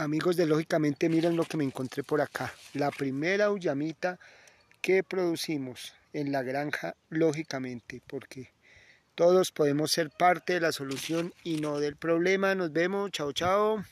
Amigos de Lógicamente, miren lo que me encontré por acá. La primera ullamita que producimos en la granja, lógicamente, porque todos podemos ser parte de la solución y no del problema. Nos vemos, chao, chao.